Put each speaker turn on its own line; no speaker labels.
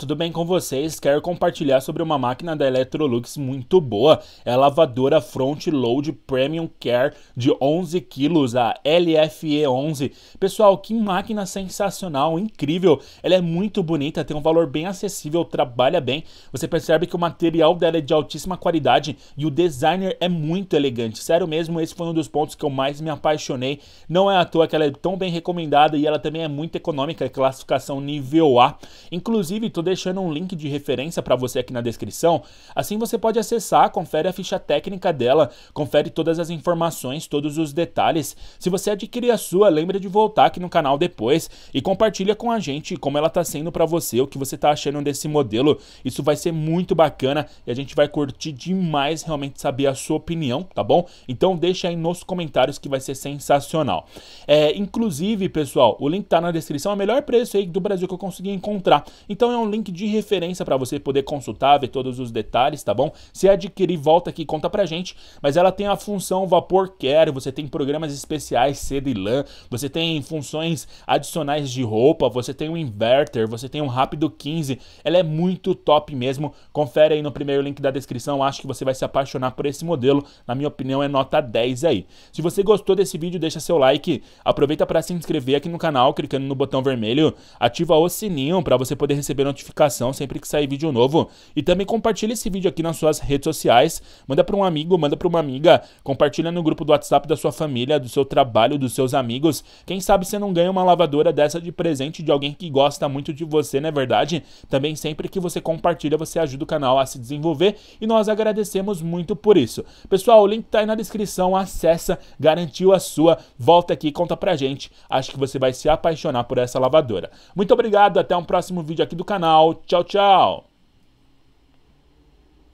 Tudo bem com vocês? Quero compartilhar sobre uma máquina da Electrolux muito boa. É a lavadora Front Load Premium Care de 11 kg, a LFE11. Pessoal, que máquina sensacional, incrível. Ela é muito bonita, tem um valor bem acessível, trabalha bem. Você percebe que o material dela é de altíssima qualidade e o designer é muito elegante. Sério mesmo, esse foi um dos pontos que eu mais me apaixonei. Não é à toa que ela é tão bem recomendada e ela também é muito econômica, classificação nível A. Inclusive, toda deixando um link de referência para você aqui na descrição. Assim você pode acessar, confere a ficha técnica dela, confere todas as informações, todos os detalhes. Se você adquirir a sua, lembra de voltar aqui no canal depois e compartilha com a gente como ela está sendo para você, o que você está achando desse modelo. Isso vai ser muito bacana e a gente vai curtir demais realmente saber a sua opinião, tá bom? Então deixa aí nos comentários que vai ser sensacional. É, inclusive, pessoal, o link tá na descrição, é o melhor preço aí do Brasil que eu consegui encontrar. Então é um link link de referência para você poder consultar, ver todos os detalhes, tá bom? Se adquirir, volta aqui e conta pra gente. Mas ela tem a função vapor care, você tem programas especiais seda e lã, você tem funções adicionais de roupa, você tem um inverter, você tem um rápido 15. Ela é muito top mesmo. Confere aí no primeiro link da descrição, acho que você vai se apaixonar por esse modelo. Na minha opinião, é nota 10 aí. Se você gostou desse vídeo, deixa seu like, aproveita para se inscrever aqui no canal, clicando no botão vermelho, ativa o sininho para você poder receber notificações notificação sempre que sair vídeo novo. E também compartilha esse vídeo aqui nas suas redes sociais, manda para um amigo, manda para uma amiga, compartilha no grupo do WhatsApp da sua família, do seu trabalho, dos seus amigos. Quem sabe você não ganha uma lavadora dessa de presente de alguém que gosta muito de você, não é verdade? Também sempre que você compartilha, você ajuda o canal a se desenvolver e nós agradecemos muito por isso. Pessoal, o link tá aí na descrição, acessa, garantiu a sua, volta aqui e conta pra gente. Acho que você vai se apaixonar por essa lavadora. Muito obrigado, até um próximo vídeo aqui do canal. Tchau, tchau,